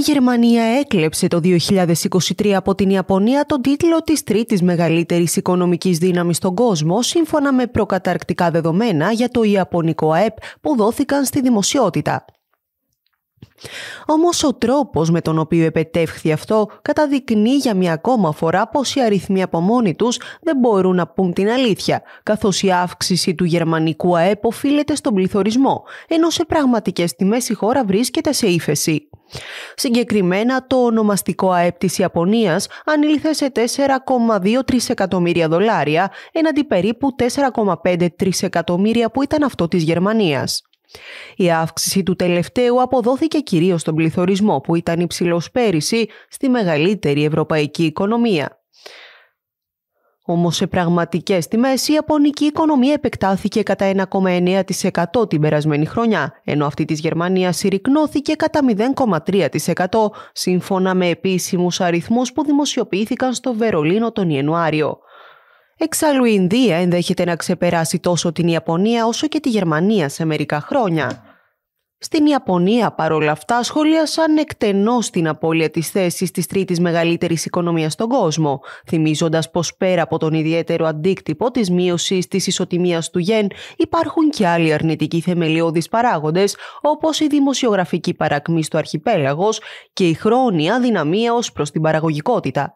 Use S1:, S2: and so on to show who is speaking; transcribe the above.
S1: Η Γερμανία έκλεψε το 2023 από την Ιαπωνία τον τίτλο της τρίτης μεγαλύτερης οικονομικής δύναμης στον κόσμο, σύμφωνα με προκαταρκτικά δεδομένα για το Ιαπωνικό ΑΕΠ που δόθηκαν στη δημοσιότητα. Όμως ο τρόπος με τον οποίο επετεύχθη αυτό καταδεικνύει για μια ακόμα φορά πως οι αριθμοί από μόνοι τους δεν μπορούν να πούν την αλήθεια, καθώς η αύξηση του γερμανικού ΑΕΠ οφείλεται στον πληθωρισμό, ενώ σε πραγματικές τιμές η χώρα βρίσκεται σε ύφεση. Συγκεκριμένα, το ονομαστικό ΑΕΠ της Ιαπωνίας ανήλθε σε 4,2 τρισεκατομμύρια δολάρια, έναντι περίπου 4,5 τρισεκατομμύρια που ήταν αυτό της Γερμανίας. Η αύξηση του τελευταίου αποδόθηκε κυρίως στον πληθωρισμό που ήταν υψηλός πέρυσι στη μεγαλύτερη ευρωπαϊκή οικονομία. Όμως σε πραγματικές τιμές η Ιαπωνική οικονομία επεκτάθηκε κατά 1,9% την περασμένη χρονιά, ενώ αυτή της Γερμανίας συρρυκνώθηκε κατά 0,3%, σύμφωνα με επίσημους αριθμούς που δημοσιοποιήθηκαν στο Βερολίνο τον Ιανουάριο. Εξάλλου η Ινδία ενδέχεται να ξεπεράσει τόσο την Ιαπωνία όσο και τη Γερμανία σε μερικά χρόνια. Στην Ιαπωνία, παρόλα αυτά, σχολίασαν εκτενώς την απώλεια της θέσης της τρίτης μεγαλύτερης οικονομίας στον κόσμο, θυμίζοντας πως πέρα από τον ιδιαίτερο αντίκτυπο της μείωσης της ισοτιμίας του γεν υπάρχουν και άλλοι αρνητικοί θεμελιώδεις παράγοντες, όπως η δημοσιογραφική παρακμή στο αρχιπέλαγος και η χρόνια δυναμία ως προς την παραγωγικότητα.